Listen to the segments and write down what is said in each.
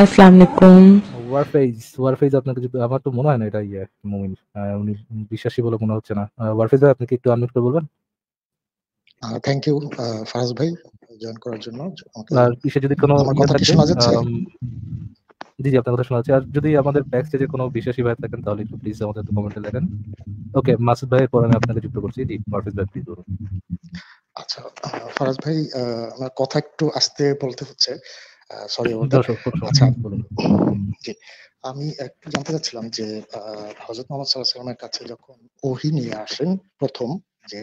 আসসালামু আলাইকুম ওয়ারফেজ ওয়ারফেজ আপনাকে আমার তো মনে হয় না এটা ইয়ে মুমিন উনি বিশ্বাসী বলে মনে হচ্ছে না ওয়ারফেজ ভাই আপনি কি একটু আনমিউট করে বলবেন থ্যাংক ইউ ফারাজ ভাই জয়েন করার জন্য আর কিসে যদি কোনো ইয়ে জি জি আপনার কথা শোনা আর যদি আমাদের ব্যাক স্টেজে কোনো বিশ্বাসী ভাই থাকেন তাহলে একটু প্লিজ আমাদের কমেন্টে লেখেন ওকে মাসুদ ভাই পরে আমি আপনাকে যুক্ত করছি জি ওয়ারফেজ ভাই প্লিজ বলুন আচ্ছা ফারাজ ভাই আমার কথা একটু আস্তে বলতে হচ্ছে সরি আচ্ছা জি আমি একটু জানতে চাচ্ছিলাম যে হজরত মোহাম্মদ সাল্লাহ কাছে যখন ওহি নিয়ে আসেন প্রথম যে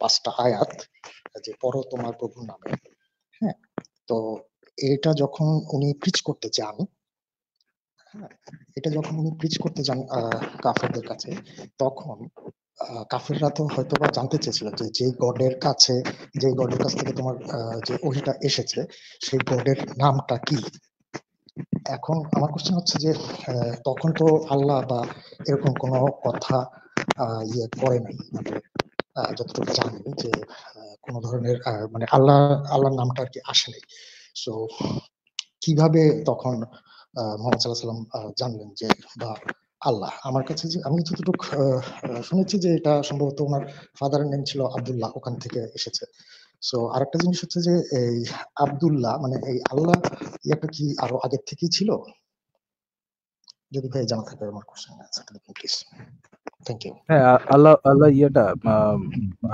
পাঁচটা আয়াত যে পড়ো তোমার প্রভুর নামে হ্যাঁ তো এটা যখন উনি প্রিচ করতে চান হ্যাঁ, এটা যখন উনি প্রিচ করতে যান কাফেরদের কাছে তখন কাফেররা তো হয়তো বা জানতে চেয়েছিল যে যে গডের কাছে যে গডের কাছ থেকে তোমার যে ওহিটা এসেছে সেই গডের নামটা কি এখন আমার কোশ্চেন হচ্ছে যে তখন তো আল্লাহ বা এরকম কোনো কথা ইয়ে করে নাই মানে যতটুকু জানি যে কোনো ধরনের মানে আল্লাহ আল্লাহর নামটা আর কি আসে নাই সো কিভাবে তখন মোহাম্মদ সাল্লাহ সাল্লাম জানলেন যে বা আল্লাহ আমার কাছে যে আমি যতটুকু শুনেছি যে এটা সম্ভবত ওনার ফাদারের নেম ছিল আবদুল্লাহ ওখান থেকে এসেছে সো একটা জিনিস হচ্ছে যে এই আবদুল্লাহ মানে এই আল্লাহ ইয়াটা কি আরো আগের থেকেই ছিল যদি ভাই জানা থাকে আমার কোশ্চেন প্লিজ থ্যাংক ইউ হ্যাঁ আল্লাহ আল্লাহ ইয়াটা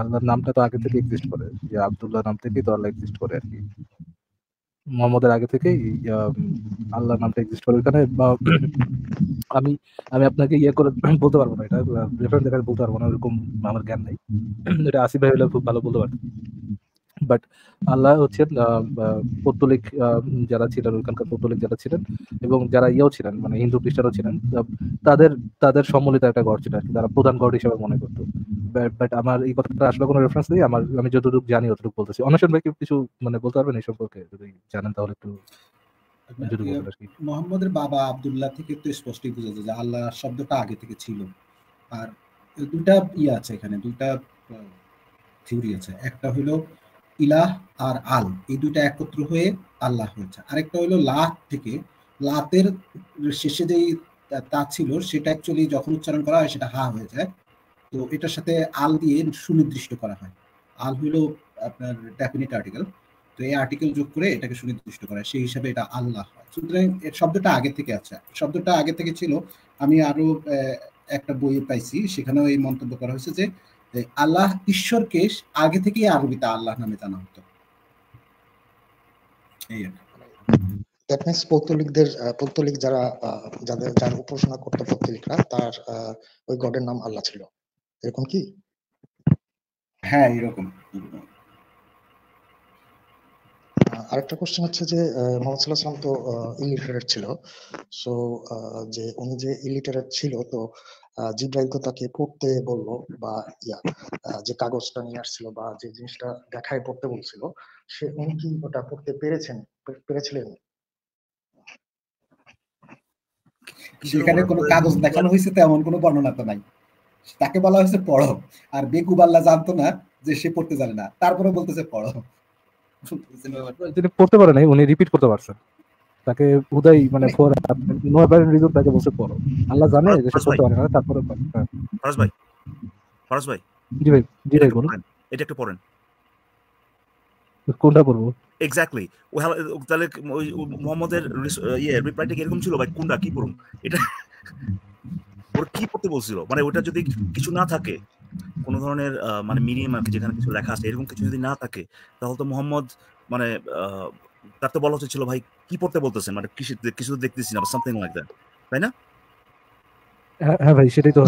আল্লাহর নামটা তো আগে থেকে এক্সিস্ট করে যে আবদুল্লাহ নাম থেকেই তো আল্লাহ এক্সিস্ট করে আর কি মোহাম্মদের আগে থেকেই আল্লাহর নামটা এক্সিস্ট করে ওখানে আমি আমি আপনাকে ইয়ে করে বলতে পারবো না এটা রেফারেন্স দেখাতে বলতে পারবো না ওরকম আমার জ্ঞান নাই এটা আসিফ ভাই হলে খুব ভালো বলতে পারতাম বাট আল্লাহ হচ্ছেন পৌত্তলিক যারা ছিলেন ওইখানকার পৌত্তলিক যারা ছিলেন এবং যারা ইয়েও ছিলেন মানে হিন্দু খ্রিস্টানও ছিলেন তাদের তাদের সম্মিলিত একটা গড় ছিল আর কি তারা প্রধান গড় হিসেবে মনে করতো বাট আমার এই কথাটা আসলে কোনো রেফারেন্স নেই আমার আমি যতটুকু জানি অতটুকু বলতেছি অনশন ভাই কিছু মানে বলতে পারবেন এই সম্পর্কে যদি জানেন তাহলে একটু ইয়ে মোহাম্মদের বাবা আবদুল্লাহ থেকে একটু স্পষ্টই বোঝা যায় যে আল্লাহ শব্দটা আগে থেকে ছিল আর দুইটা ইয়ে আছে এখানে দুইটা থিওরি আছে একটা হলো ইলাহ আর আল এই দুইটা একত্র হয়ে আল্লাহ হয়েছে আরেকটা হলো লাহ থেকে লাতের শেষে যেই তা ছিল সেটা অ্যাকচুয়ালি যখন উচ্চারণ করা হয় সেটা হা হয়ে যায় তো এটার সাথে আল দিয়ে সুনির্দিষ্ট করা হয় আল হলো আপনার ডেফিনেট আর্টিকেল তো এই আর্টিকেল যোগ করে এটাকে সুনির্দিষ্ট করা সেই হিসাবে এটা আল্লাহ হয় সুতরাং এর শব্দটা আগে থেকে আছে শব্দটা আগে থেকে ছিল আমি আরো একটা বই পাইছি সেখানেও এই মন্তব্য করা হয়েছে যে আল্লাহ ঈশ্বরকে আগে থেকেই তা আল্লাহ নামে জানা হতো এই দ্যাট পৌত্তলিকদের পৌত্তলিক যারা যাদের যার উপাসনা করতো পৌত্তলিকরা তার ওই গডের নাম আল্লাহ ছিল এরকম কি হ্যাঁ এরকম আরেকটা কোশ্চেন হচ্ছে যে মোহাম্মদ সাল্লাহ তো ইলিটারেট ছিল সো যে উনি যে ইলিটারেট ছিল তো জিব্রাইল তো তাকে পড়তে বা ইয়া যে কাগজটা নিয়ে আসছিল বা যে জিনিসটা দেখায় পড়তে বলছিল সে উনি কি ওটা পড়তে পেরেছেন পেরেছিলেন সেখানে কোনো কাগজ দেখানো হয়েছে তেমন কোনো বর্ণনা তো নাই তাকে বলা হয়েছে পড়ো আর বেকুবাল্লা জানতো না যে সে পড়তে জানে না তারপরে বলতেছে পড়ো তিনি পড়তে পারে নাই উনি রিপিট করতে পারছেন তাকে উদয় মানে, মানে- রিজন তাকে পড়ো আল্লাহ জানে যে সে পড়তে পারে না তারপরে হ্যাঁ। ফরাজ ভাই ফরাজ ভাই জি ভাই জি ভাই বলুন এটা একটু পড়েন কোনটা পড়বো এক্স্যাক্টলি তাহলে মোহাম্মদের ইয়ে রিপ্লাইটা ছিল ভাই কোনটা কি পড়ুন এটা ওর কি করতে বলছিল মানে ওটা যদি কিছু না থাকে কোন ধরনের মানে মিনিমাম যেখানে কিছু লেখা আছে এরকম কিছু যদি না থাকে তাহলে তো মোহাম্মদ মানে তার তো বলা উচিত ভাই কি পড়তে বলতেছে মানে কিছু কিছু দেখতেছি না সামথিং লাইক দ্যাট তাই না হ্যাঁ, হ্যাঁ ভাই সেটাই তো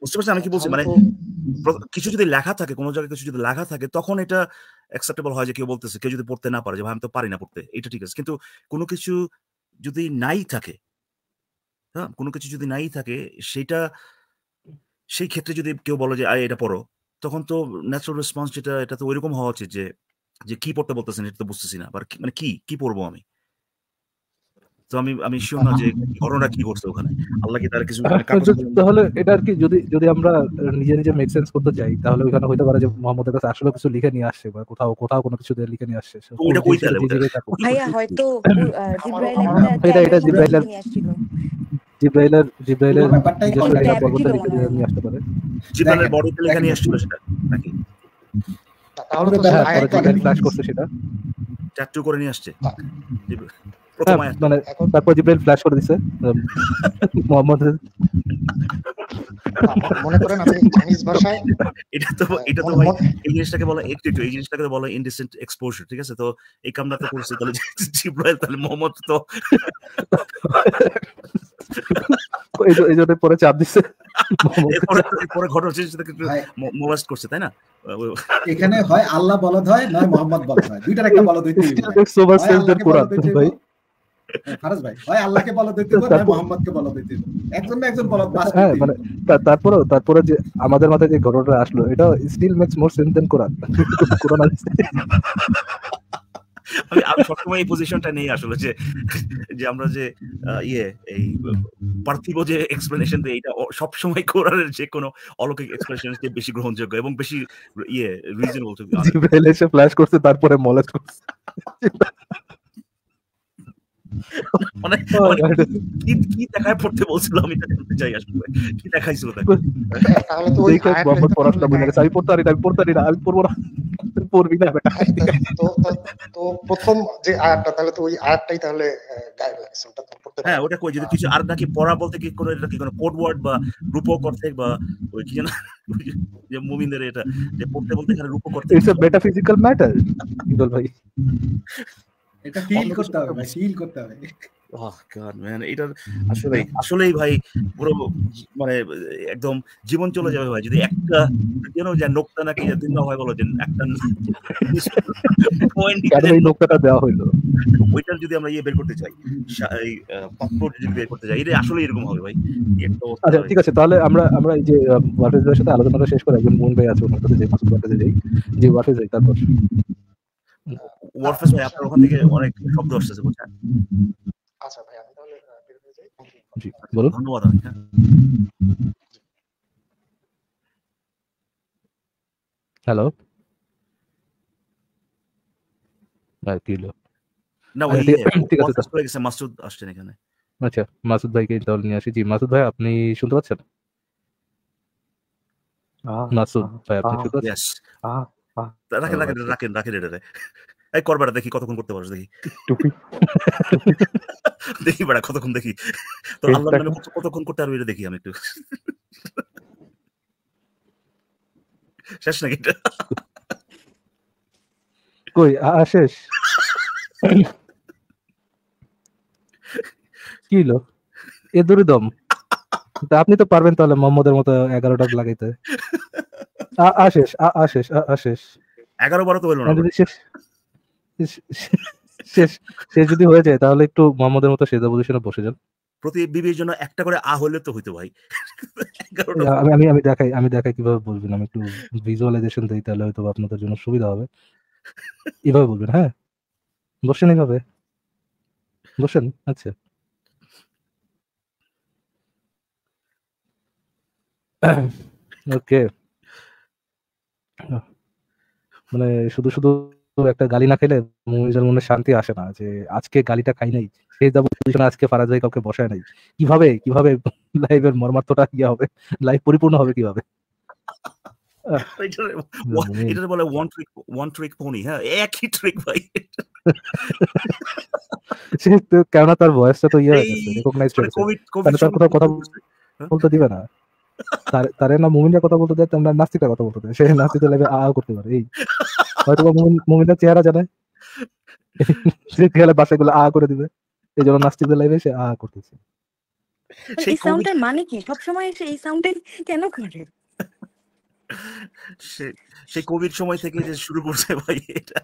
বুঝতে পারছি আমি কি বলছি মানে কিছু যদি লেখা থাকে কোনো জায়গায় কিছু যদি লেখা থাকে তখন এটা অ্যাকসেপ্টেবল হয় যে কেউ বলতেছে কেউ যদি পড়তে না পারে যে ভাই আমি তো পারি না পড়তে এটা ঠিক আছে কিন্তু কোনো কিছু যদি নাই থাকে হ্যাঁ কোনো কিছু যদি নাই থাকে সেটা সেই ক্ষেত্রে যদি কেউ বলে যে আয় এটা পড়ো তখন তো ন্যাচারাল রেসপন্স যেটা এটা তো ওইরকম হওয়া উচিত যে যে কি পড়তে বলতেছেন এটা তো বুঝতেছি না মানে কি কি পড়বো আমি তো আমি আমি শিওর না যে ঘটনা কি ঘটছে ওখানে আল্লাহ কি তার কিছু মানে তাহলে এটা আর কি যদি যদি আমরা নিজে নিজে মেক সেন্স করতে যাই তাহলে ওখানে হইতে পারে যে মোহাম্মদের কাছে আসলে কিছু লিখে নিয়ে আসছে বা কোথাও কোথাও কোনো কিছু দিয়ে লিখে নিয়ে আসছে ওটা কই তাহলে ভাইয়া হয়তো এটা এটা জিব্রাইলের জিব্রাইলের জিব্রাইলের নিয়ে আসতে পারে জিব্রাইলের বড় লেখা নিয়ে আসছিল সেটা নাকি তাহলে তো আচ্ছা, ক্লাস করছে সেটা চাটু করে নিয়ে আসছে হ্যাঁ, মানে তারপর জিব্রাইল ফ্ল্যাশ করে দিছে মোহাম্মদ মনে করেন আপনি চাইনিজ ভাষায় এটা তো হ্যাঁ, এটা তো ভাই এই জিনিসটাকে বলা একটু একটু এই জিনিসটাকে বলা ইনডিসেন্ট এক্সপোজার ঠিক আছে তো এই তো করছে তাহলে জিব্রাইল তাহলে মোহাম্মদ তো এই পরে চাপ দিছে পরে ঘটনা মোবাইল করছে তাই না এখানে হয় আল্লাহ বলদ হয় নয় মোহাম্মদ বলদ হয় দুইটার একটা বলদ হইতে কোরআন ভাই হ্যাঁ, তারপরে হ্যাঁ, মানে যে আমাদের মাথায় যে আসলো এটা স্টিল সবসময় এই পজিশনটা আসলে যে যে আমরা যে ইয়ে এই পার্থিব যে এটা সবসময় কোরআনের যে কোনো অলৌকিক এক্সপ্রেশন বেশি গ্রহণযোগ্য এবং বেশি ইয়ে রিজনেবল ফ্ল্যাশ তারপরে মলেজ করছে মানে, মানে কি কি দেখায় পড়তে বলছিল আমি জানতে চাই আসলে কি দেখাইছিল তাহলে তো পড়াশোনা গেছে আমি পড়তারি আমি পড়তারি না আমি পড়বো না পড়বি না তো তো প্রথম যে আয়াতটা তাহলে তো ওই আয়াতটাই তাহলে লাগছে ওটা তো পড়তে হ্যাঁ ওটা কই যদি কিছু আর নাকি পড়া বলতে কি কোনো এটা কি কোনো কোড ওয়ার্ড বা রূপক অর্থে বা ওই কি জানা যে মুমিনদের এটা যে পড়তে বলতে এখানে রূপক অর্থে ইটস আ মেটাফিজিক্যাল ম্যাটার ইদল ভাই Oh আসলেই ভাই পুরো মানে একদম জীবন চলে যাবে ভাই যদি একটা যেন যে নোকটা নাকি যে হয় বলো যে একটা পয়েন্ট দেওয়া হইলো ওইটার যদি আমরা ইয়ে বের করতে চাই এই পাসপোর্ট যদি বের করতে চাই এটা আসলে এরকম হবে ভাই আচ্ছা ঠিক আছে তাহলে আমরা আমরা এই যে ওয়ার্ফেজের সাথে আলোচনাটা শেষ করে একজন মন ভাই আছে ওনার কাছে যে পাসপোর্ট কাছে যাই যে ওয়ার্ফেজ তারপর ওয়ার্ডপ্রেস আচ্ছা, ভাই আপনার ওখান থেকে অনেক শব্দ বুঝছেন আচ্ছা ভাই আমি তাহলে জি বলুন ধন্যবাদ হ্যাঁ। ভাই না আচ্ছা, ওই ঠিক আছে ইয়ে, চলে গেছে মাসুদ আসছেন এখানে আচ্ছা মাসুদ ভাইকে দল নিয়ে আসি জি মাসুদ ভাই আপনি শুনতে পাচ্ছেন মাসুদ ভাই আপনি শুনতে পাচ্ছেন রাখেন রাখেন রাখেন রাখেন এটা এই কর দেখি কতক্ষণ করতে পারো দেখি দেখি বেড়া কতক্ষণ দেখি তো আল্লাহর নামে কতক্ষণ করতে পারবো এটা দেখি আমি একটু শেষ নাকি এটা কই শেষ কি লো এ দম তা আপনি তো পারবেন তাহলে মোহাম্মদের মতো এগারোটা লাগাইতে আশেষ আশেষ আশেষ এগারো বারো তো বলবো না শেষ শেষ যদি হয়ে যায় তাহলে একটু মোহাম্মদের মতো সেজা পজিশনে বসে যান প্রতি বিবির জন্য একটা করে আ হলে তো হইতো ভাই আমি আমি দেখাই আমি দেখাই কিভাবে বলবেন আমি একটু ভিজুয়ালাইজেশন দিই তাহলে হয়তো আপনাদের জন্য সুবিধা হবে এভাবে বলবেন হ্যাঁ বসেন এইভাবে বসেন আচ্ছা ওকে মানে শুধু শুধু একটা গালি না খেলে মুভিজের মনে শান্তি আসে না যে আজকে গালিটা খাই নাই সেই যাবো আজকে আজকে ফারাজাই কাউকে বসায় নাই কিভাবে কিভাবে লাইভের মর্মার্থটা ইয়ে হবে লাইভ পরিপূর্ণ হবে কিভাবে ওয়ান ট্রিক ওয়ান ট্রিক হ্যাঁ একই ট্রিক ভাই কেননা তার বয়সটা তো ইয়ে মানে কথা হ্যাঁ? বলতে দিবে না তারে না কথা বলতে দেয় তোমরা কথা বলতে দেয় সে আ করতে পারে এই হয়তো চেহারা সে বাসাগুলো আ করে দিবে এই জন্য লাইভে সে আ করতেছে এই মানে কি সবসময় এসে এই কেন করে সে কোভিড সময় থেকে যে শুরু করছে ভাই এটা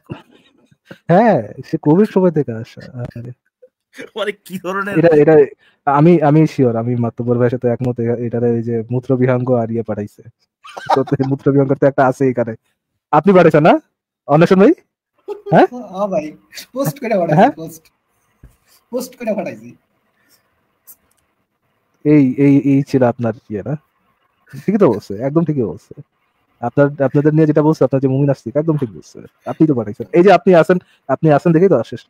হ্যাঁ সে কোভিড সময় থেকে আসা আসলে মানে কি ধরনের এটা আমি আমি শিওর আমি ভাইয়ের সাথে একমত যে আর ইয়ে পাঠাইছে তো একটা আছে এখানে আপনি পাঠাইছেন না অন্বেষণ ভাই হ্যাঁ? হ্যাঁ? এই এই এই আপনার ইয়ে না ঠিকই তো একদম ঠিকই আপনার আপনাদের নিয়ে যেটা বলছে আপনার যে মুমিন আসছে একদম ঠিক বলছে আপনি তো পাঠাইছেন এই যে আপনি আসেন আপনি আসেন দেখেই তো আসেন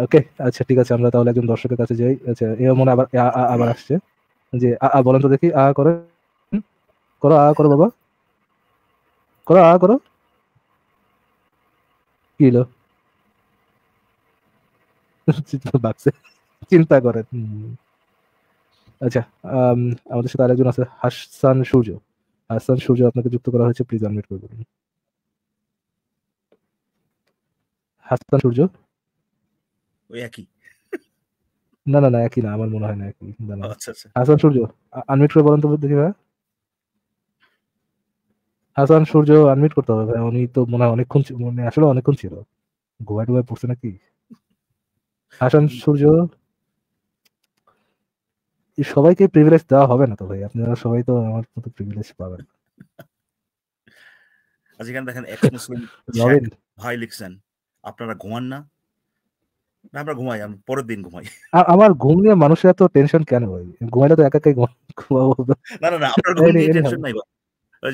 ওকে আচ্ছা ঠিক আছে আমরা তাহলে একজন দর্শকের কাছে যাই আচ্ছা এ মনে আবার আবার আসছে যে আ বলেন তো দেখি আ করে করো আ করো বাবা করো আ করো কি হলো চিন্তা করে আচ্ছা আমাদের সাথে আরেকজন আছে হাসান সূর্য হাসান সূর্য আপনাকে যুক্ত করা হয়েছে প্লিজ আনমিট করে দেবেন হাসান সূর্য ওই একই না না না একই না আমার মনে হয় না একই আচ্ছা, আচ্ছা। হাসান সূর্য আনমিট করে বলেন তো দেখি ভাই হাসান সূর্য আনমিট করতে হবে ভাই উনি তো মনে হয় অনেকক্ষণ আসলে অনেকক্ষণ ছিল গোয়া টোয়া পড়ছে নাকি হাসান সূর্য সবাইকে প্রিভিলেজ দেওয়া হবে না তো ভাই আপনারা সবাই তো আমার মতো প্রিভিলেজ পাবেন আজ আচ্ছা, এখানে দেখেন এক মুসলিম ভাই লিখছেন আপনারা ঘুমান না আমরা ঘুমাই আমি পরের দিন ঘুমাই আমার ঘুম নিয়ে মানুষের এত টেনশন কেন হয় ঘুমাইলে তো একাকাই ঘুমাবো না না না আপনার ঘুম নিয়ে টেনশন নাই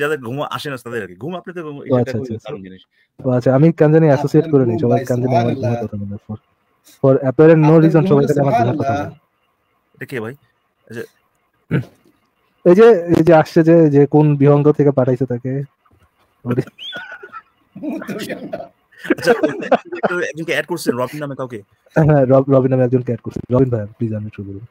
যাদের ঘুম আসে না তাদের আর কি ঘুম আপনি তো আচ্ছা, আচ্ছা, আচ্ছা।, আচ্ছা আমি কেন জানি অ্যাসোসিয়েট করে নিই সবাই কেন জানি আমার কথা for for apparent no reason সবাই কেন আমার কথা এটা কে ভাই এই যে এই যে আসছে যে যে কোন বিহঙ্গ থেকে পাঠাইছে তাকে আচ্ছা, একজনকে অ্যাড করছেন রবিন নামে কাউকে হ্যাঁ, হ্যাঁ রবিন নামে একজনকে অ্যাড করছেন রবিন ভাই প্লিজ আমি শুরু করুন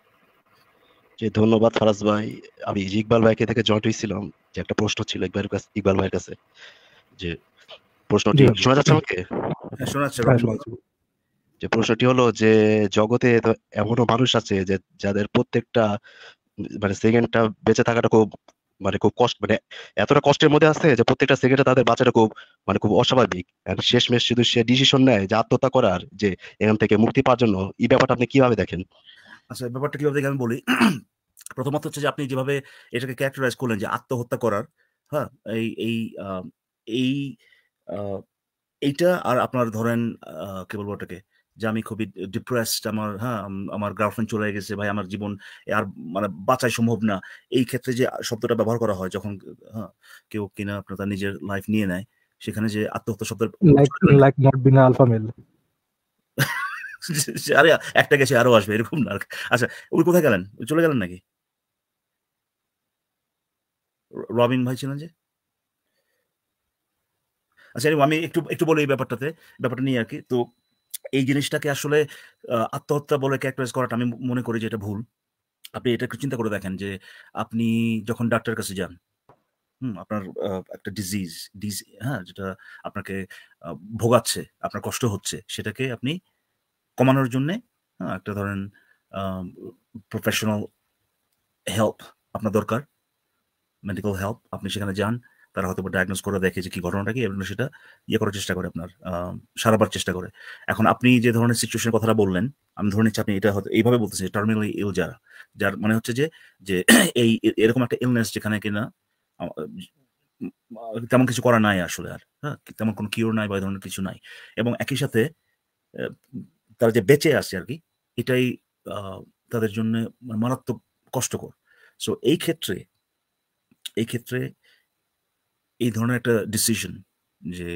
যে ধন্যবাদ ফারাজ ভাই আমি ইকবাল ভাইকে থেকে জয়েন্ট হয়েছিলাম যে একটা প্রশ্ন ছিল কাছে ইকবাল ভাইয়ের কাছে যে প্রশ্নটি শোনা যাচ্ছে আমাকে হ্যাঁ, শোনা হ্যাঁ, যাচ্ছে যে প্রশ্নটি হলো যে জগতে এমনও মানুষ আছে যে যাদের প্রত্যেকটা মানে সেকেন্ডটা বেঁচে থাকাটা খুব মানে খুব কষ্ট মানে এতটা কষ্টের মধ্যে আছে যে প্রত্যেকটা সেকেন্ডে তাদের বাচ্চাটা খুব মানে খুব অস্বাভাবিক শেষ মেশ শুধু সে ডিসিশন নেয় যে আত্মহত্যা করার যে এখান থেকে মুক্তি পাওয়ার জন্য এই ব্যাপারটা আপনি কিভাবে দেখেন আচ্ছা ব্যাপারটা কিভাবে আমি বলি প্রথমত হচ্ছে যে আপনি যেভাবে এটাকে ক্যারেক্টারাইজ করলেন যে আত্মহত্যা করার হ্যাঁ এই এই এই এইটা আর আপনার ধরেন কি বলবো ওটাকে যে আমি খুবই ডিপ্রেসড আমার হ্যাঁ আমার গার্লফ্রেন্ড চলে গেছে ভাই আমার জীবন আর মানে বাঁচাই সম্ভব না এই ক্ষেত্রে যে শব্দটা ব্যবহার করা হয় যখন হ্যাঁ কেউ কিনা আপনার তার নিজের লাইফ নিয়ে নেয় সেখানে যে আত্মহত্যা শব্দের লাইক নট আলফা মেল আরে একটা গেছে আরো আসবে এরকম না আচ্ছা ওই কোথায় গেলেন চলে গেলেন নাকি রবিন ভাই ছিলেন যে আচ্ছা আমি একটু একটু বলি এই ব্যাপারটাতে ব্যাপারটা নিয়ে আর কি তো এই জিনিসটাকে আসলে আত্মহত্যা বলে ক্যারেক্টারাইজ করাটা আমি মনে করি যে এটা ভুল আপনি এটা একটু চিন্তা করে দেখেন যে আপনি যখন ডাক্তারের কাছে যান হুম আপনার একটা ডিজিজ ডিজ হ্যাঁ যেটা আপনাকে ভোগাচ্ছে আপনার কষ্ট হচ্ছে সেটাকে আপনি কমানোর জন্যে হ্যাঁ একটা ধরেন প্রফেশনাল হেল্প আপনার দরকার মেডিকেল হেল্প আপনি সেখানে যান তারা হয়তো ডায়াগনোস করে দেখে যে কি ঘটনাটা কি এবং সেটা ইয়ে করার চেষ্টা করে আপনার সারাবার চেষ্টা করে এখন আপনি যে ধরনের সিচুয়েশনের কথাটা বললেন আমি ধরে নিচ্ছি আপনি এটা হয়তো এইভাবে বলতেছেন টার্মিনালি ইল যারা যার মানে হচ্ছে যে যে এই এরকম একটা ইলনেস যেখানে কিনা তেমন কিছু করা নাই আসলে আর হ্যাঁ তেমন কোনো কিওর নাই বা ধরনের কিছু নাই এবং একই সাথে তারা যে বেঁচে আসে আর কি এটাই তাদের জন্য মারাত্মক কষ্টকর সো এই ক্ষেত্রে এই ক্ষেত্রে এই ধরনের একটা ডিসিশন যে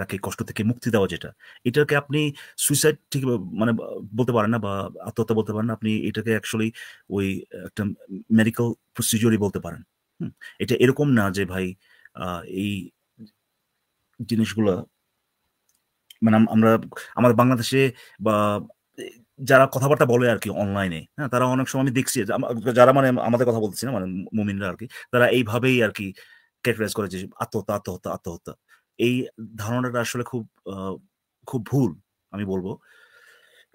তাকে কষ্ট থেকে মুক্তি দেওয়া যেটা এটাকে আপনি সুইসাইড ঠিক মানে বলতে পারেন না বা আত্মহত্যা বলতে পারেন না আপনি এটাকে অ্যাকচুয়ালি ওই একটা মেডিকেল প্রসিজিওরই বলতে পারেন এটা এরকম না যে ভাই এই জিনিসগুলো মানে আমরা আমাদের বাংলাদেশে বা যারা কথাবার্তা বলে আর কি অনলাইনে হ্যাঁ তারা অনেক সময় আমি দেখছি যারা মানে আমাদের কথা বলতেছি না মানে মুমিনরা আর কি তারা এইভাবেই আর কি ক্যারেক্টারাইজ করে যে আত্মহত্যা আত্মহত্যা আত্মহত্যা এই ধারণাটা আসলে খুব খুব ভুল আমি বলবো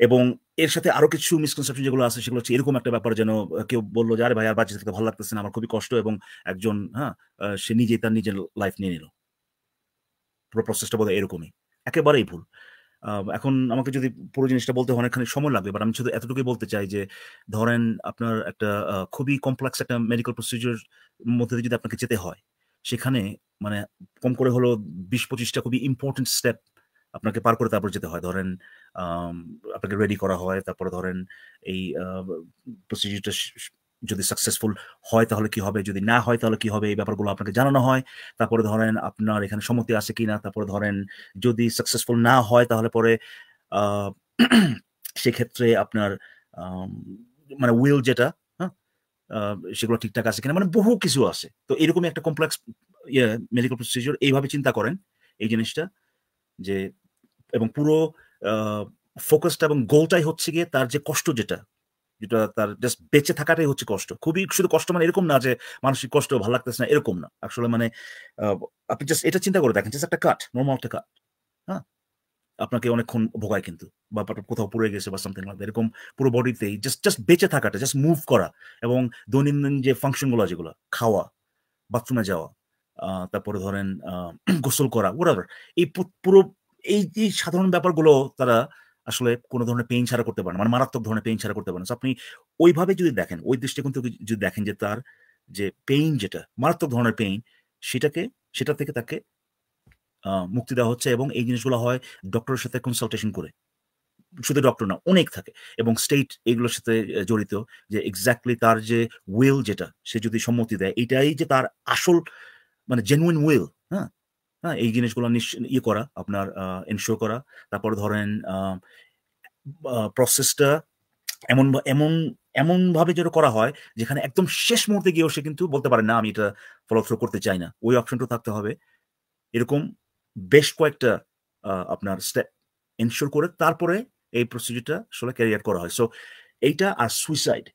এবং এর সাথে আরো কিছু মিসকনসেপশন যেগুলো আছে সেগুলো হচ্ছে এরকম একটা ব্যাপার যেন কেউ বললো যে আরে ভাই আর বাচ্চা থেকে ভালো লাগতেছে না আমার খুবই কষ্ট এবং একজন হ্যাঁ সে নিজেই তার নিজের লাইফ নিয়ে নিল পুরো প্রসেসটা বোধহয় এরকমই একেবারেই ভুল এখন আমাকে যদি পুরো জিনিসটা বলতে অনেকখানি সময় লাগবে বাট আমি শুধু এতটুকুই বলতে চাই যে ধরেন আপনার একটা খুবই কমপ্লেক্স একটা মেডিকেল প্রসিডিওর মধ্যে দিয়ে যদি আপনাকে যেতে হয় সেখানে মানে কম করে হলো বিশ পঁচিশটা খুবই ইম্পর্টেন্ট স্টেপ আপনাকে পার করে তারপর যেতে হয় ধরেন আপনাকে রেডি করা হয় তারপরে ধরেন এই প্রসিডিউরটা যদি সাকসেসফুল হয় তাহলে কি হবে যদি না হয় তাহলে কি হবে এই ব্যাপারগুলো আপনাকে জানানো হয় তারপরে ধরেন আপনার এখানে সম্মতি আছে কি না তারপরে ধরেন যদি সাকসেসফুল না হয় তাহলে পরে সেক্ষেত্রে আপনার মানে উইল যেটা সেগুলো ঠিকঠাক আছে কিনা মানে বহু কিছু আছে তো এরকমই একটা কমপ্লেক্স ইয়ে মেডিকেল প্রসিজিওর এইভাবে চিন্তা করেন এই জিনিসটা যে এবং পুরো ফোকাসটা এবং গোলটাই হচ্ছে গিয়ে তার যে কষ্ট যেটা যেটা তার জাস্ট বেঁচে থাকাটাই হচ্ছে কষ্ট খুবই শুধু কষ্ট মানে এরকম না যে মানসিক কষ্ট ভালো লাগতেছে না এরকম না আসলে মানে আপনি জাস্ট এটা চিন্তা করে দেখেন জাস্ট একটা কাট নর্মাল একটা কাট হ্যাঁ আপনাকে অনেকক্ষণ ভোগায় কিন্তু বা কোথাও পড়ে গেছে বা সামথিং লাগবে এরকম পুরো বডিতেই জাস্ট জাস্ট বেঁচে থাকাটা জাস্ট মুভ করা এবং দৈনন্দিন যে ফাংশনগুলো যেগুলো খাওয়া বাথরুমে যাওয়া তারপরে ধরেন গোসল করা ওরা এই পুরো এই যে সাধারণ ব্যাপারগুলো তারা আসলে কোনো ধরনের পেইন ছাড়া করতে পারেন মানে মারাত্মক ধরনের পেইন ছাড়া করতে পারেন আপনি ওইভাবে যদি দেখেন ওই দৃষ্টিকোণ থেকে যদি দেখেন যে তার যে পেইন যেটা মারাত্মক ধরনের পেইন সেটাকে সেটা থেকে তাকে মুক্তি দেওয়া হচ্ছে এবং এই জিনিসগুলো হয় ডক্টরের সাথে কনসালটেশন করে শুধু ডক্টর না অনেক থাকে এবং স্টেট এগুলোর সাথে জড়িত যে এক্স্যাক্টলি তার যে উইল যেটা সে যদি সম্মতি দেয় এটাই যে তার আসল মানে জেনুইন উইল হ্যাঁ হ্যাঁ এই জিনিসগুলো ইয়ে করা আপনার এনশোর করা তারপর ধরেন প্রসেসটা এমন এমন এমনভাবে যেটা করা হয় যেখানে একদম শেষ মুহূর্তে গিয়েও সে কিন্তু বলতে পারে না আমি এটা ফলো থ্রু করতে চাই না ওই অপশনটা থাকতে হবে এরকম বেশ কয়েকটা আপনার স্টেপ এনশোর করে তারপরে এই প্রসিডিউরটা আসলে ক্যারিয়ার করা হয় সো এইটা আর সুইসাইড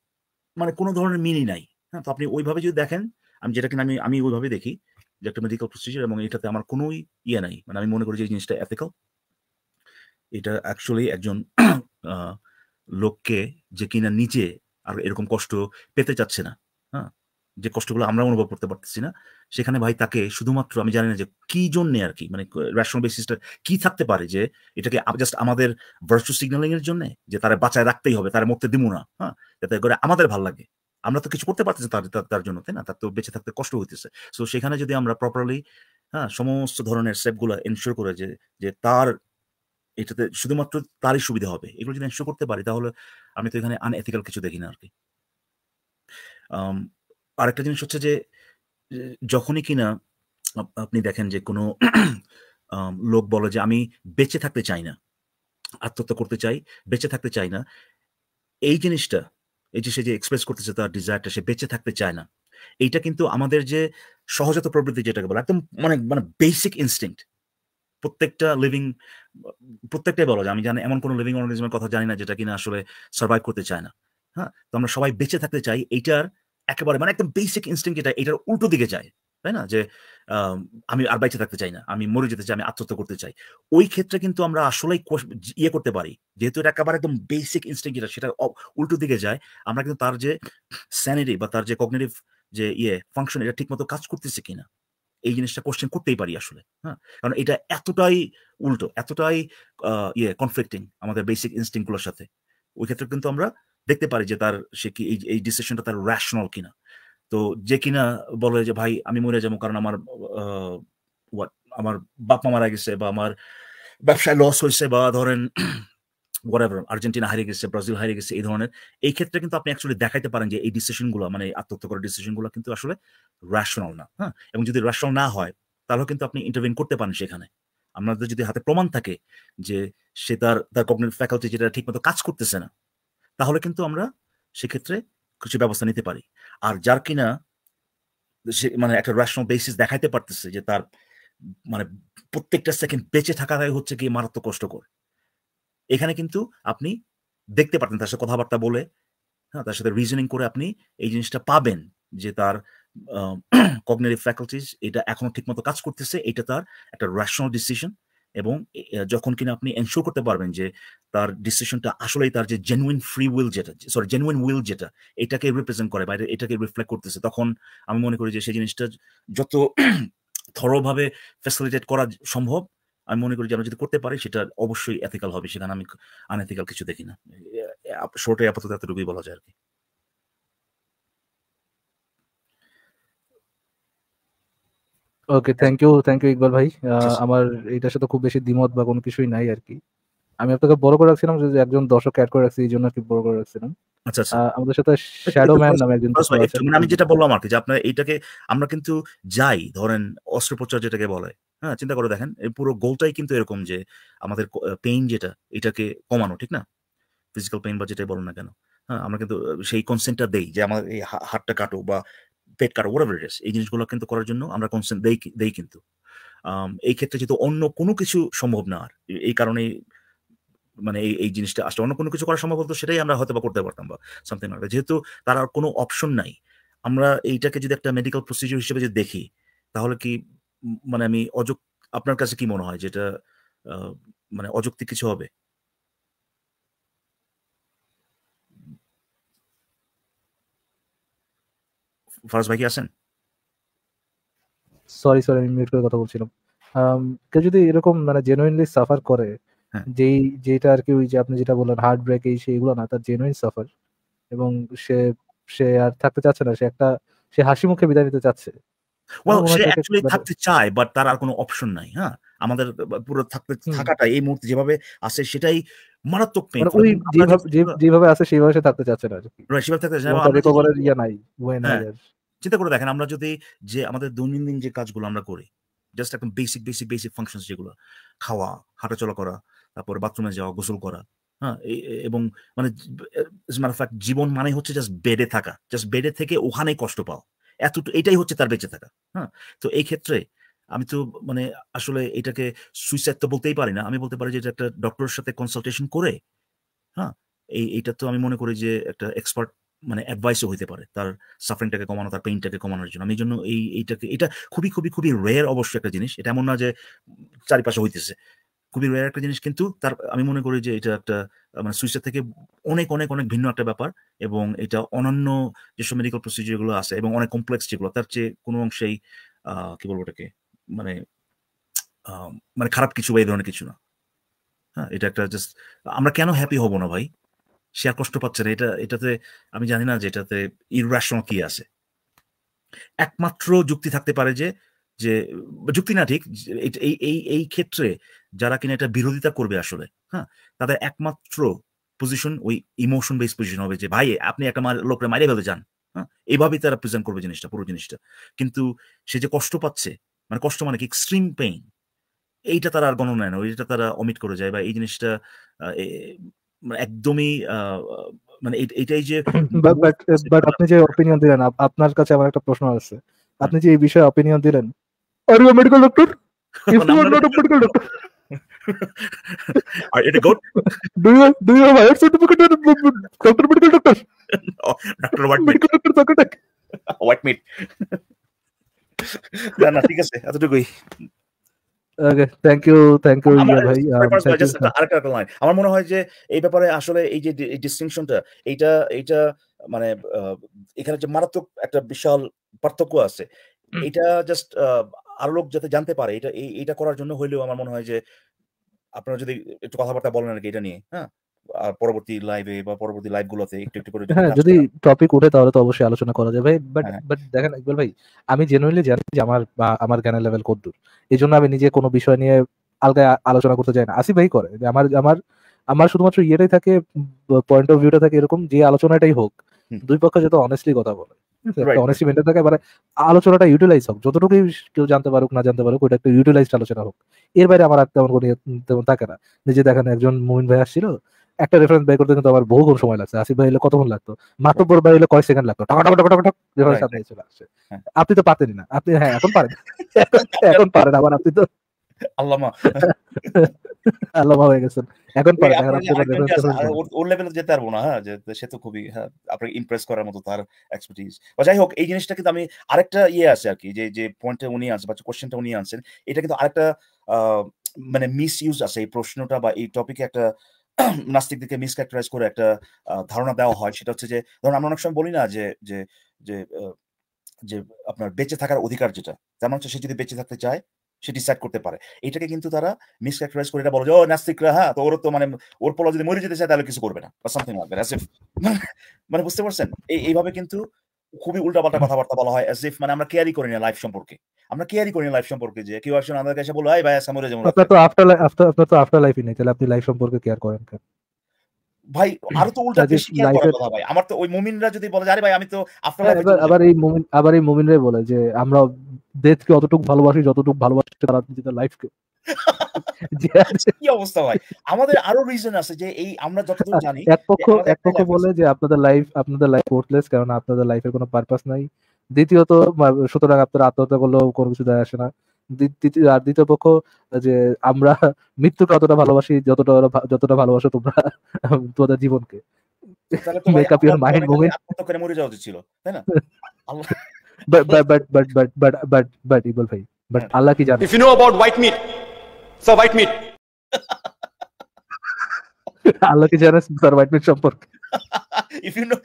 মানে কোনো ধরনের মিনি নাই হ্যাঁ তো আপনি ওইভাবে যদি দেখেন আমি যেটা কিনা আমি আমি ওইভাবে দেখি যে একটা মেডিকেল প্রসিডিউর এবং এটাতে আমার কোনো ইয়ে নাই মানে আমি মনে করি যে এই জিনিসটা এথিক্যাল এটা অ্যাকচুয়ালি একজন লোককে যে কিনা নিজে আর এরকম কষ্ট পেতে চাচ্ছে না হ্যাঁ যে কষ্টগুলো আমরা অনুভব করতে পারতেছি না সেখানে ভাই তাকে শুধুমাত্র আমি জানি না যে কি জন্যে আর কি মানে রেশনাল বেসিসটা কি থাকতে পারে যে এটাকে জাস্ট আমাদের ভার্চু সিগন্যালিং এর জন্য যে তারা বাঁচায় রাখতেই হবে তারা মরতে দিব না হ্যাঁ যাতে করে আমাদের ভাল লাগে আমরা তো কিছু করতে পারতেছি তার তার জন্য তাই না তার তো বেঁচে থাকতে কষ্ট হইতেছে সো সেখানে যদি আমরা প্রপারলি হ্যাঁ সমস্ত ধরনের স্টেপগুলো এনশিওর করে যে যে তার এটাতে শুধুমাত্র তারই সুবিধা হবে এগুলো যদি এনশিওর করতে পারি তাহলে আমি তো এখানে আনএথিক্যাল কিছু দেখি না আর কি um, আরেকটা জিনিস হচ্ছে যে যখনই কিনা আপনি দেখেন যে কোনো লোক বলে যে আমি বেঁচে থাকতে চাই না আত্মহত্যা করতে চাই বেঁচে থাকতে চাই না এই জিনিসটা এই যে সে যে এক্সপ্রেস করতেছে তার ডিজায়ারটা সে বেঁচে থাকতে চায় না এইটা কিন্তু আমাদের যে সহজাত প্রবৃত্তি যেটাকে বলে একদম মানে মানে বেসিক ইনস্টিংক্ট প্রত্যেকটা লিভিং প্রত্যেকটাই বলো যে আমি জানি এমন কোনো লিভিং অর্গানিজমের কথা জানি না যেটা কিনা আসলে সার্ভাইভ করতে চায় না হ্যাঁ তো আমরা সবাই বেঁচে থাকতে চাই এইটার একেবারে মানে একদম বেসিক ইনস্টিংক এটা এটার উল্টো দিকে যায় তাই না যে আমি আর বাইচে থাকতে চাই না আমি মরে যেতে চাই আমি আত্মহত্যা করতে চাই ওই ক্ষেত্রে কিন্তু আমরা আসলেই ইয়ে করতে পারি যেহেতু এটা একেবারে একদম বেসিক ইনস্টিং এটা সেটা উল্টো দিকে যায় আমরা কিন্তু তার যে স্যানিটি বা তার যে কগনেটিভ যে ইয়ে ফাংশন এটা ঠিকমতো কাজ করতেছে কিনা এই জিনিসটা কোশ্চেন করতেই পারি আসলে হ্যাঁ কারণ এটা এতটাই উল্টো এতটাই ইয়ে কনফ্লিক্টিং আমাদের বেসিক ইনস্টিংগুলোর সাথে ওই ক্ষেত্রে কিন্তু আমরা দেখতে পারি যে তার সে কি এই এই ডিসিশনটা তার র্যাশনাল কিনা তো যে কিনা বলে যে ভাই আমি মরে যাবো কারণ আমার আমার বাপ মা মারা গেছে বা আমার ব্যবসায় লস হয়েছে বা ধরেন ওয়ার আর্জেন্টিনা হারিয়ে গেছে ব্রাজিল হারিয়ে গেছে এই ধরনের এই ক্ষেত্রে কিন্তু আপনি অ্যাকচুয়ালি দেখাইতে পারেন যে এই ডিসিশনগুলো মানে আত্মহত্যা করার ডিসিশনগুলো কিন্তু আসলে র্যাশনাল না হ্যাঁ এবং যদি র্যাশনাল না হয় তাহলেও কিন্তু আপনি ইন্টারভেন করতে পারেন সেখানে আপনাদের যদি হাতে প্রমাণ থাকে যে সে তার তার কগনিটিভ ফ্যাকাল্টি যেটা ঠিকমতো কাজ করতেছে না তাহলে কিন্তু আমরা সেক্ষেত্রে কিছু ব্যবস্থা নিতে পারি আর যার কিনা সে মানে একটা রেশনাল বেসিস দেখাইতে পারতেছে যে তার মানে প্রত্যেকটা সেকেন্ড বেঁচে থাকাটাই হচ্ছে কি মারাত্মক কষ্টকর এখানে কিন্তু আপনি দেখতে পারতেন তার সাথে কথাবার্তা বলে হ্যাঁ তার সাথে রিজনিং করে আপনি এই জিনিসটা পাবেন যে তার কগনেটিভ ফ্যাকাল্টিজ এটা এখনো ঠিকমতো কাজ করতেছে এটা তার একটা রেশনাল ডিসিশন এবং যখন কিনা আপনি এনশোর করতে পারবেন যে তার ডিসিশনটা আসলেই তার যে জেনুইন ফ্রি উইল যেটা সরি জেনুইন উইল যেটা এটাকে রিপ্রেজেন্ট করে বা এটাকে রিফ্লেক্ট করতেছে তখন আমি মনে করি যে সেই জিনিসটা যত থরোভাবে ফ্যাসিলিটেট করা সম্ভব আমি মনে করি যে আমরা যদি করতে পারি সেটা অবশ্যই এথিক্যাল হবে সেখানে আমি আনএথিক্যাল কিছু দেখি না শর্টে আপাতত এতটুকুই বলা যায় আর কি okay thank you thank you Iqbal ভাই আচ্ছা। আমার এটার সাথে খুব বেশি দ্বিমত বা কোনো কিছুই নাই আর কি আমি আপনাকে বড় করে রাখছিলাম যে একজন দর্শক অ্যাড করে রাখছি এই জন্য কি বড় করে রাখছিলাম আচ্ছা, আচ্ছা। আমাদের সাথে শ্যাডো ম্যান নামে একজন মানে আমি যেটা বললাম আর কি যে আপনার এইটাকে আমরা কিন্তু যাই ধরেন অস্ত্রোপচার যেটাকে বলে হ্যাঁ চিন্তা করে দেখেন এই পুরো গোলটাই কিন্তু এরকম যে আমাদের পেইন যেটা এটাকে কমানো ঠিক না ফিজিক্যাল পেইন বা যেটাই বলো না কেন হ্যাঁ আমরা কিন্তু সেই কনসেন্টটা দেই যে আমার এই হাতটা কাটো বা পেট কাটা ওভার ইট এই জিনিসগুলো কিন্তু করার জন্য আমরা কনসেন্ট দেই দেই কিন্তু এই ক্ষেত্রে যেহেতু অন্য কোনো কিছু সম্ভব না আর এই কারণে মানে এই এই জিনিসটা আসলে অন্য কোনো কিছু করা সম্ভব হতো সেটাই আমরা হয়তো বা করতে পারতাম বা সামথিং না যেহেতু তার আর কোনো অপশন নাই আমরা এইটাকে যদি একটা মেডিকেল প্রসিডিউর হিসেবে যদি দেখি তাহলে কি মানে আমি অযোগ আপনার কাছে কি মনে হয় যেটা মানে অযৌক্তিক কিছু হবে ফরাজ ভাই কি আছেন সরি সরি আমি মিউট করে কথা বলছিলাম um, কেউ যদি এরকম মানে জেনুইনলি সাফার করে হ্যাঁ। যেই যেটা আর কি ওই যে আপনি যেটা বললেন হার্ট ব্রেক এই এগুলো না তার জেনুইন সাফার এবং সে সে আর থাকতে চাচ্ছে না সে একটা সে হাসি মুখে বিদায় নিতে চাচ্ছে ওয়েল সে অ্যাকচুয়ালি থাকতে চায় বাট তার আর কোনো অপশন নাই হ্যাঁ আমাদের পুরো থাকতে থাকাটা এই মুহূর্তে যেভাবে আছে সেটাই মারাত্মক পেইন মানে ওই যেভাবে যেভাবে আছে সেভাবে সে থাকতে চাচ্ছে না আর সেভাবে থাকতে চাচ্ছে না ইয়া নাই ওয়ে হ্যাঁ। নাই চিন্তা করে দেখেন আমরা যদি যে আমাদের দৈনন্দিন যে কাজগুলো আমরা করি জাস্ট একদম বেসিক বেসিক বেসিক ফাংশন যেগুলো খাওয়া হাঁটাচলা করা তারপরে বাথরুমে যাওয়া গোসল করা হ্যাঁ এবং মানে ফ্যাক্ট জীবন মানে হচ্ছে জাস্ট বেডে থাকা জাস্ট বেডে থেকে ওখানেই কষ্ট পাও এত এটাই হচ্ছে তার বেঁচে থাকা হ্যাঁ তো এই ক্ষেত্রে আমি তো মানে আসলে এটাকে সুইসাইড তো বলতেই পারি না আমি বলতে পারি যে এটা একটা ডক্টরের সাথে কনসালটেশন করে হ্যাঁ এই এটা তো আমি মনে করি যে একটা এক্সপার্ট মানে অ্যাডভাইসও হইতে পারে তার সাফারিংটাকে কমানো তার পেইনটাকে কমানোর জন্য আমি এই জন্য এই এইটাকে এটা খুবই খুবই খুবই রেয়ার অবশ্য একটা জিনিস এটা এমন না যে চারিপাশে হইতেছে খুবই রেয়ার একটা জিনিস কিন্তু তার আমি মনে করি যে এটা একটা মানে সুইসাইড থেকে অনেক অনেক অনেক ভিন্ন একটা ব্যাপার এবং এটা অনন্য যেসব মেডিকেল প্রসিডিউরগুলো আছে এবং অনেক কমপ্লেক্স যেগুলো তার চেয়ে কোনো অংশেই কি বলবো ওটাকে মানে মানে খারাপ কিছু বা এই ধরনের কিছু না হ্যাঁ এটা একটা জাস্ট আমরা কেন হ্যাপি হব না ভাই সে আর কষ্ট পাচ্ছে না এটা এটাতে আমি জানি না যে এটাতে ইরাশন কি আছে একমাত্র যুক্তি থাকতে পারে যে যে যুক্তি না ঠিক এই এই এই ক্ষেত্রে যারা কিনা এটা বিরোধিতা করবে আসলে হ্যাঁ তাদের একমাত্র পজিশন ওই ইমোশন বেস পজিশন হবে যে ভাই আপনি একটা লোকরা মারিয়ে ফেলতে যান হ্যাঁ এইভাবেই তারা প্রেজেন্ট করবে জিনিসটা পুরো জিনিসটা কিন্তু সে যে কষ্ট পাচ্ছে মানে কষ্ট মানে কি এক্সট্রিম পেইন এইটা তারা আর গণনায় না ওইটা তারা অমিট করে যায় বা এই জিনিসটা মানে একদমই মানে এটাই যে বাট আপনি যে অপিনিয়ন দিলেন আপনার কাছে আমার একটা প্রশ্ন আছে আপনি যে এই বিষয়ে অপিনিয়ন দিলেন are you medical doctor if you are not medical doctor are you good? Do you do you have a certificate certificate than Dr. Doctor Doctor? No, Dr. Doctor Medical Doctor Dr. না না ঠিক আছে এতটুকুই হ্যাঁ। আমার মনে হয় যে এই ব্যাপারে আসলে এই যে ডিস্টিংশনটা এইটা এইটা মানে এখানে যে মারাত্মক একটা বিশাল পার্থক্য আছে এটা জাস্ট আরো লোক যাতে জানতে পারে এটা এটা করার জন্য হইলেও আমার মনে হয় যে আপনারা যদি একটু কথাবার্তা বলেন আর কি এটা নিয়ে হ্যাঁ পরবর্তী লাইভে বা পরবর্তী লাইভগুলোতে একটু একটু করে হ্যাঁ যদি টপিক ওঠে তাহলে তো অবশ্যই আলোচনা করা যাবে বাট বাট দেখেন ইকবাল ভাই আমি জেনুইনলি জানি যে আমার আমার জ্ঞানের লেভেল কত দূর এই জন্য আমি নিজে কোনো বিষয় নিয়ে আলগায় আলোচনা করতে যাই না আসি ভাই করে যে আমার আমার আমার শুধুমাত্র ইয়েটাই থাকে পয়েন্ট অফ ভিউটা থাকে এরকম যে আলোচনাটাই হোক দুই পক্ষ যত অনেস্টলি কথা বলে মানে আলোচনাটা ইউটিলাইজ হোক যতটুকু কেউ জানতে পারুক না জানতে পারুক ওটা একটা ইউটিলাইজড আলোচনা হোক এর বাইরে আমার আর তেমন কোনো ইয়ে, তেমন থাকে না নিজে দেখেন একজন মুমিন ভাই আসছিল একটা রেফারেন্স বের করতে কিন্তু আমার বহু কম সময় লাগছে আসিফ ভাই হলে কতক্ষণ লাগতো মাতব্বর ভাই হলে কয় সেকেন্ড লাগতো টক টক টক টক রেফারেন্স আপনি চলে আসছে হ্যাঁ। আপনি তো পাতেনি না আপনি হ্যাঁ এখন পারেন এখন পারেন আবার আপনি তো আল্লামা আল্লামা হয়ে গেছেন এখন পারেন এখন আপনি ওর লেভেলে যেতে পারবো না হ্যাঁ যে সে তো খুবই হ্যাঁ আপনাকে ইমপ্রেস করার মতো তার এক্সপার্টিজ বা যাই হোক এই জিনিসটা কিন্তু আমি আরেকটা ইয়ে আছে আর কি যে যে পয়েন্টে উনি আনছেন বা কোশ্চেনটা উনি আনছেন এটা কিন্তু আরেকটা মানে মিস ইউজ আছে এই প্রশ্নটা বা এই টপিকে একটা নাস্তিকদেরকে মিসক্যারেক্টারাইজ করে একটা ধারণা দেওয়া হয় সেটা হচ্ছে যে ধরুন আমরা অনেক সময় বলি না যে যে যে যে আপনার বেঁচে থাকার অধিকার যেটা যেমন মানে হচ্ছে সে যদি বেঁচে থাকতে চায় সে ডিসাইড করতে পারে এটাকে কিন্তু তারা মিসক্যারেক্টারাইজ করে এটা বলে যে ও নাস্তিকরা হ্যাঁ তো ওর তো মানে ওর পোলা যদি মরে যেতে চায় তাহলে কিছু করবে না বা সামথিং লাগবে মানে, মানে বুঝতে পারছেন এইভাবে কিন্তু খুবই উল্টাপাল্টা কথাবার্তা বলা হয় অ্যাজ মানে আমরা কেয়ারি করি না লাইফ সম্পর্কে আমরা কেয়ারি করি না লাইফ সম্পর্কে যে কেউ আসলে আমাদের কাছে বলো ভাই ভাই সামরে যেমন আপনার তো আফটার আফটার আপনার তো আফটার লাইফই নেই তাহলে আপনি লাইফ সম্পর্কে কেয়ার করেন কেন ভাই আরো তো উল্টা বেশি কেয়ার করা কথা ভাই আমার তো ওই মুমিনরা যদি বলে আরে ভাই আমি তো আফটার হ্যাঁ, লাইফ আবার এই মুমিন আবার এই মুমিনরাই বলে যে আমরা দেশকে অতটুকু ভালোবাসি যতটুকু ভালোবাসি তারা নিজেদের লাইফকে দ্বিতীয়ত সুতরাং আত্মহত্যা করলেও কোনো কিছু দেয় আসে না আর দ্বিতীয় পক্ষ যে আমরা মৃত্যুকে অতটা ভালোবাসি যতটা যতটা ভালোবাসো তোমরা তোমাদের জীবনকে আল্লাহ কি জানে if you know about white meat sir white meat আল্লাহকে জানা স্যার হোয়াইট মিট সম্পর্কে ইফ ইউ নো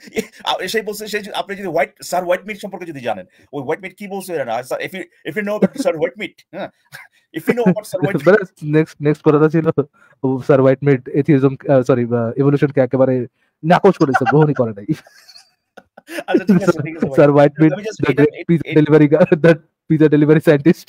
সেই বলছে সেই আপনি যদি হোয়াইট স্যার হোয়াইট মিট সম্পর্কে যদি জানেন ওই হোয়াইট মিট কি বলছে এরা না sir if you if you know about sir white meat হ্যাঁ if you know about sir white meat next next কথাটা ছিল sir white meat atheism sorry evolution কে একেবারে নাকচ করেছে গ্রহণই করে নাই আচ্ছা ঠিক আছে ঠিক আছে sir white meat the great pizza delivery the pizza delivery scientist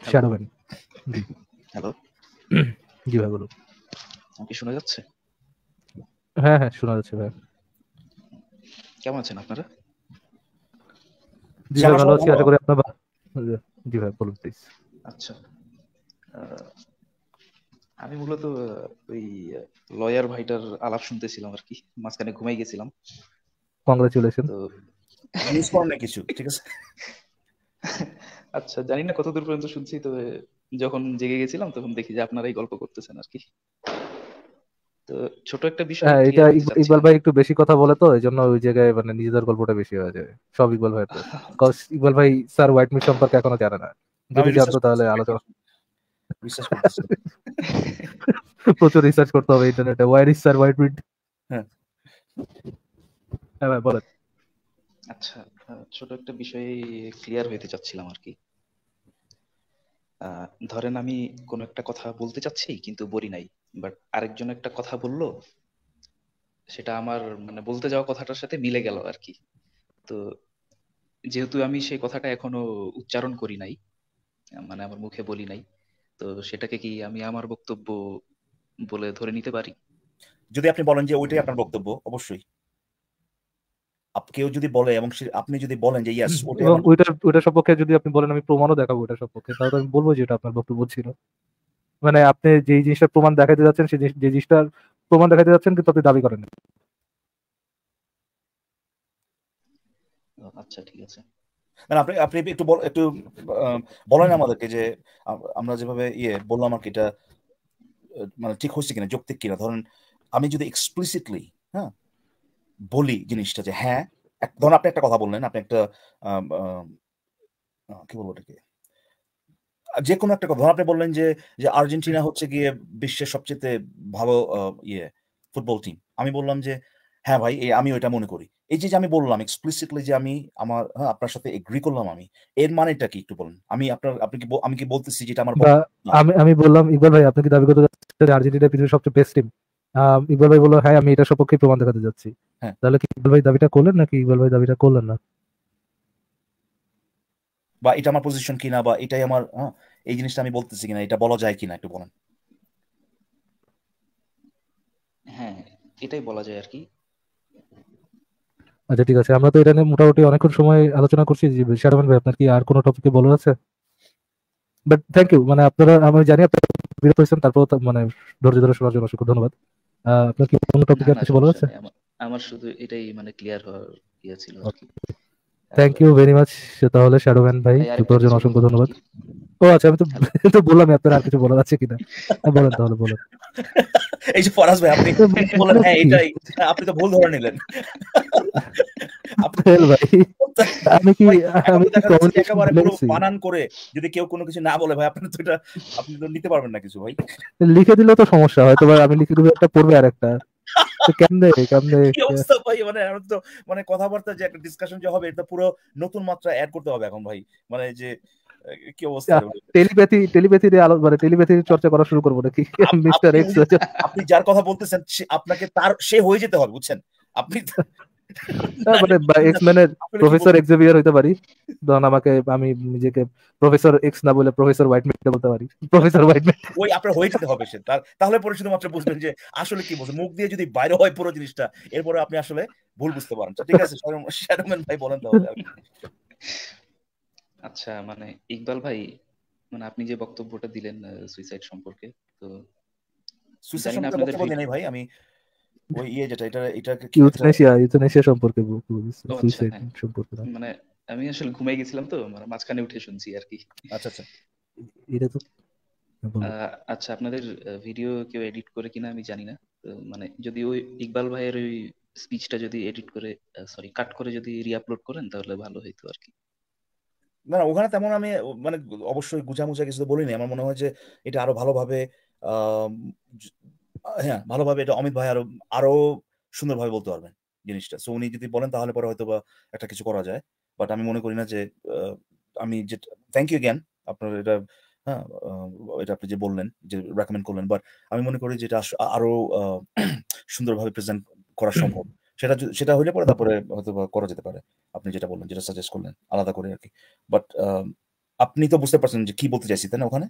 hello জি ভাই বলুন আমাকে শোনা যাচ্ছে হ্যাঁ হ্যাঁ শোনা যাচ্ছে ভাই কেমন আছেন আপনারা জি ভাই ভালো আছি আশা করি আপনারা জি ভাই বলুন প্লিজ আচ্ছা আমি মূলত ওই লয়ার ভাইটার আলাপ শুনতেছিলাম আর কি মাঝখানে ঘুমাই গেছিলাম কংগ্রেচুলেশন তো মিস কিছু ঠিক আছে আচ্ছা জানি না কতদূর পর্যন্ত শুনছি তবে যখন জেগে গেছিলাম তখন দেখি যে আপনারা এই গল্প করতেছেন আর কি তো ছোট একটা বিষয় হ্যাঁ এটা ইকবাল ভাই একটু বেশি কথা বলে তো এই জন্য ওই জায়গায় মানে নিজেদের গল্পটা বেশি হয়ে যায় সব ইকবাল ভাই আচ্ছা। কজ ইকবাল ভাই স্যার হোয়াইট মিট সম্পর্কে এখনো জানে না যদি জানতো তাহলে আলোচনা করতেছি প্রচুর রিসার্চ করতে হবে ইন্টারনেটে white is sir white meat হ্যাঁ হ্যাঁ ভাই বলেন আচ্ছা ছোট একটা বিষয়ে ক্লিয়ার হইতে চাচ্ছিলাম আর কি ধরেন আমি কোন একটা কথা বলতে চাচ্ছি কিন্তু বলি নাই বাট আরেকজন একটা কথা বললো সেটা আমার মানে বলতে যাওয়া কথাটার সাথে মিলে গেল আর কি তো যেহেতু আমি সেই কথাটা এখনো উচ্চারণ করি নাই মানে আমার মুখে বলি নাই তো সেটাকে কি আমি আমার বক্তব্য বলে ধরে নিতে পারি যদি আপনি বলেন যে ওইটাই আপনার বক্তব্য অবশ্যই কেউ যদি বলে এবং আপনি যদি বলেন যে ইয়াস ওটা সম্পর্কে যদি আপনি বলেন আমি প্রমাণও দেখাবো ওটা সম্পর্কে তাহলে আমি বলবো যেটা আপনার বক্তব্য ছিল মানে আপনি যে জিনিসটার প্রমাণ দেখাতে যাচ্ছেন সেই যে জিনিসটার প্রমাণ দেখাতে যাচ্ছেন কিন্তু আপনি দাবি করেন আচ্ছা ঠিক আছে মানে আপনি আপনি একটু একটু বলেন আমাদেরকে যে আমরা যেভাবে ইয়ে বললাম আর কি এটা মানে ঠিক হচ্ছে কিনা যৌক্তিক কিনা ধরেন আমি যদি এক্সপ্লিসিটলি হ্যাঁ বলি জিনিসটা যে হ্যাঁ ধরুন আপনি একটা কথা বললেন আপনি একটা কি বলবো এটাকে যে কোনো একটা কথা আপনি বললেন যে যে আর্জেন্টিনা হচ্ছে গিয়ে বিশ্বের সবচেয়ে ভালো ইয়ে ফুটবল টিম আমি বললাম যে হ্যাঁ ভাই আমি ওইটা মনে করি এই যে আমি বললাম এক্সপ্লিসিটলি যে আমি আমার হ্যাঁ আপনার সাথে এগ্রি করলাম আমি এর মানেটা কি একটু বলুন আমি আপনার আপনি কি আমি কি বলতেছি যেটা আমার আমি আমি বললাম ইকবাল ভাই আপনি কি দাবি করতে যাচ্ছেন আর্জেন্টিনা পৃথিবীর সবচেয়ে বেস্ট টিম ইকবাল ভাই বললো হ্যাঁ আমি এটা সপক্ষে প্রমাণ দেখাতে যাচ্ছি হ্যাঁ। তাহলে কি ইকবাল ভাই দাবিটা করলেন নাকি ইকবাল ভাই দাবিটা করলেন না বা এটা আমার পজিশন কিনা বা এটাই আমার হ্যাঁ, এই জিনিসটা আমি বলতেছি কিনা এটা বলা যায় কিনা একটু বলেন হ্যাঁ এটাই বলা যায় আর কি আচ্ছা ঠিক আছে আমরা তো এটা নিয়ে মোটামুটি অনেকক্ষণ সময় আলোচনা করছি শারমান ভাই আপনার কি আর কোনো টপিকে বলার আছে বাট থ্যাংক ইউ মানে আপনারা আমি জানি আপনারা বিরত হয়েছেন তারপর মানে ধৈর্য ধরে শোনার জন্য অসংখ্য ধন্যবাদ আপনার কি কোনো টপিকে কিছু বলার আছে আমার শুধু এটাই মানে ক্লিয়ার হওয়ার ইয়ে ছিল থ্যাংক ইউ ভেরি মাচ তাহলে শ্যাডো ম্যান ভাই তোর জন্য অসংখ্য ধন্যবাদ ও আচ্ছা আমি তো তো বললাম আপনার আর কিছু বলার আছে কিনা বলেন তাহলে বলেন এই যে ফরাস ভাই আপনি বলেন হ্যাঁ এটাই আপনি তো ভুল ধরে নিলেন আপনি ভাই আমি কি আমি কি কমেন্ট একবারে পুরো বানান করে যদি কেউ কোনো কিছু না বলে ভাই আপনি তো এটা আপনি তো নিতে পারবেন না কিছু ভাই লিখে দিলে তো সমস্যা হয় তো ভাই আমি লিখে দেব একটা পড়বে আরেকটা কেমনে কেমনে মানে তো মানে কথাবার্তা যে একটা ডিসকাশন যে হবে এটা পুরো নতুন মাত্রা অ্যাড করতে হবে এখন ভাই মানে যে কি অবস্থা আচ্ছা, টেলিপ্যাথি টেলিপ্যাথি মানে টেলিপ্যাথি চর্চা করা শুরু করবো নাকি মিস্টার এক্স আপনি যার কথা বলতেছেন আপনাকে তার সে হয়ে যেতে হবে বুঝছেন আপনি প্রফেসর মানে, হইতে পারি আমাকে আমি নিজেকে প্রফেসর এক্স না বলে প্রফেসর হোয়াইট ম্যান বলতে পারি প্রফেসর হোয়াইট ম্যান ওই আপনার হবে সে তাহলে পরে শুধুমাত্র বুঝবেন যে আসলে কি বলছে মুখ দিয়ে যদি বাইরে হয় পুরো জিনিসটা এরপরে আপনি আসলে ভুল বুঝতে পারেন ঠিক আছে ভাই বলেন আচ্ছা মানে ইকবাল ভাই মানে আপনি যে বক্তব্যটা দিলেন সুইসাইড সম্পর্কে তো সুইসাইড সম্পর্কে ভাই আমি ওই ইয়ে যেটা এটা এটা ইউথনেসিয়া ইউথনেসিয়া সম্পর্কে সুইসাইড আচ্ছা, হ্যাঁ। সম্পর্কে মানে আমি আসলে ঘুমাই গেছিলাম তো আমার মানে মাঝখানে উঠে শুনছি আর কি আচ্ছা আচ্ছা এটা তো হ্যাঁ, আচ্ছা আপনাদের ভিডিও কেউ এডিট করে কিনা আমি জানি না মানে যদি ওই ইকবাল ভাইয়ের ওই স্পিচটা যদি এডিট করে সরি কাট করে যদি রিআপলোড করেন তাহলে ভালো হইতো আর কি না না ওখানে তেমন আমি মানে অবশ্যই গুজা মুজা কিছু বলিনি আমার মনে হয় যে এটা আরো ভালোভাবে হ্যাঁ ভালোভাবে এটা অমিত ভাই আরো আরো সুন্দরভাবে বলতে পারবেন জিনিসটা সো উনি যদি বলেন তাহলে পরে হয়তো বা একটা কিছু করা যায় বাট আমি মনে করি না যে আমি যে থ্যাংক ইউ জ্ঞান আপনার এটা হ্যাঁ এটা আপনি যে বললেন যে রেকমেন্ড করলেন বাট আমি মনে করি যেটা এটা আরো সুন্দরভাবে প্রেজেন্ট করা সম্ভব সেটা সেটা হলে পরে তারপরে হয়তো করা যেতে পারে আপনি যেটা বললেন যেটা সাজেস্ট করলেন আলাদা করে আর কি বাট আপনি তো বুঝতে পারছেন যে কি বলতে চাইছি তাই না ওখানে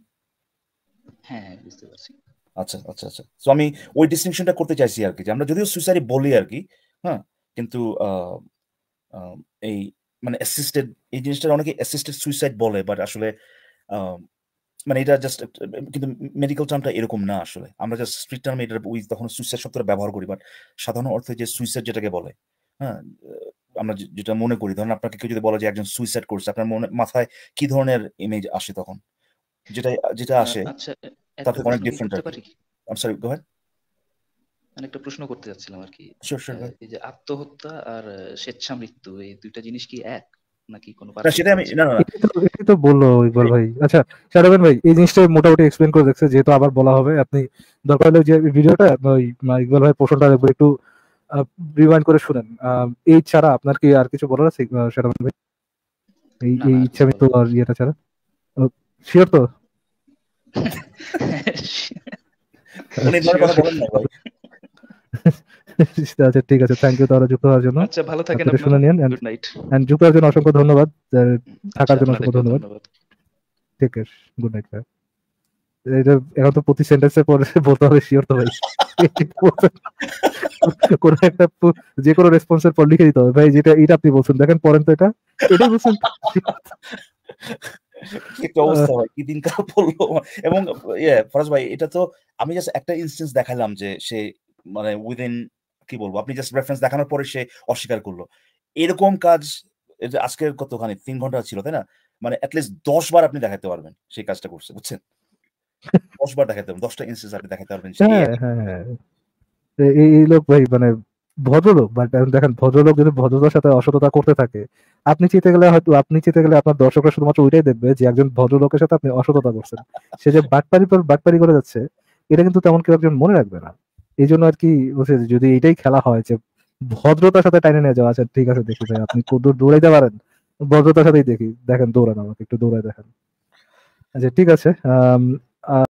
হ্যাঁ, হ্যাঁ বুঝতে পারছি আচ্ছা আচ্ছা আচ্ছা তো আমি ওই ডিস্টিংশনটা করতে চাইছি আর কি যে আমরা যদিও সুইসাইড বলি আর কি হ্যাঁ কিন্তু এই মানে অ্যাসিস্টেড এই জিনিসটা অনেকে অ্যাসিস্টেড সুইসাইড বলে বাট আসলে মানে এটা জাস্ট কিন্তু মেডিকেল টার্মটা এরকম না আসলে আমরা জাস্ট স্ট্রিট টার্মে এটা ওই তখন সুইসাইড শব্দটা ব্যবহার করি বাট সাধারণ অর্থে যে সুইসাইড যেটাকে বলে হ্যাঁ আমরা যেটা মনে করি ধরুন আপনাকে কেউ যদি বলে যে একজন সুইসাইড করছে আপনার মনে মাথায় কি ধরনের ইমেজ আসে তখন যেটা যেটা আচ্ছা, আসে আচ্ছা, তারপর অনেক different I sorry go ahead আমি একটা প্রশ্ন করতে যাচ্ছিলাম আর কি এই যে আত্মহত্যা আর স্বেচ্ছা মৃত্যু এই দুইটা জিনিস কি এক নাকি কোনো পার্থক্য সেটা আমি না না তো বললো ইকবাল ভাই আচ্ছা শারাবেন ভাই এই জিনিসটা মোটামুটি এক্সপ্লেন করে দেখছে যেহেতু আবার বলা হবে আপনি দরকার হলে যে ভিডিওটা ওই ইকবাল ভাই প্রশ্নটা একটু রিমাইন্ড করে শুনেন এই ছাড়া আপনার কি আর কিছু বলার আছে শারাবেন ভাই এই এই ইচ্ছা মৃত্যু আর ইয়েটা ছাড়া শিওর তো আচ্ছা ঠিক আছে থ্যাংক ইউ তাহলে যুক্ত হওয়ার জন্য আচ্ছা ভালো থাকেন শুনে নিন নাইট এন্ড যুক্ত হওয়ার জন্য অসংখ্য ধন্যবাদ আচ্ছা, থাকার জন্য অসংখ্য ধন্যবাদ ঠিক আছে গুড নাইট ভাই এটা এখন তো প্রতি সেন্টেন্সের পরে বলতে হবে শিওর তো ভাই কোন একটা যে কোনো রেসপন্সের পর লিখে দিতে হবে ভাই যেটা এটা আপনি বলছেন দেখেন পড়েন তো এটা এটা বলছেন একটা অবস্থা ভাই কি দিনকাল পড়লো এবং ইয়ে ফরাজ ভাই এটা তো আমি জাস্ট একটা ইনস্টেন্স দেখালাম যে সে মানে উইদিন কি বলবো আপনি জাস্ট রেফারেন্স দেখানোর পরে সে অস্বীকার করলো এরকম কাজ আজকে কতখানি তিন ঘন্টা ছিল তাই না মানে অ্যাটলিস্ট দশ বার আপনি দেখাতে পারবেন সেই কাজটা করছে বুঝছেন দশ বার দেখাতে পারবেন দশটা ইনস্টেন্স আপনি দেখাতে পারবেন হ্যাঁ, এই হ্যাঁ, হ্যাঁ। লোক ভাই মানে ভদ্রলোক বাট um, দেখেন ভদ্রলোক যদি ভদ্রতার সাথে অসততা করতে থাকে আপনি চেতে গেলে হয়তো আপনি চেতে গেলে আপনার দর্শকরা শুধুমাত্র ওইটাই দেখবে যে একজন ভদ্রলোকের সাথে আপনি অসততা করছেন সে যে বাটপারি পর বাটপারি করে যাচ্ছে এটা কিন্তু তেমন কেউ একজন মনে রাখবে না এই জন্য আর কি যদি এটাই খেলা হয় যে ভদ্রতার সাথে টাইনে নিয়ে যাওয়া আছে ঠিক আছে দেখি ভাই আপনি দূর দৌড়াইতে পারেন ভদ্রতার সাথেই দেখি দেখেন দৌড়ান আমাকে একটু দৌড়াই দেখেন আচ্ছা ঠিক আছে um,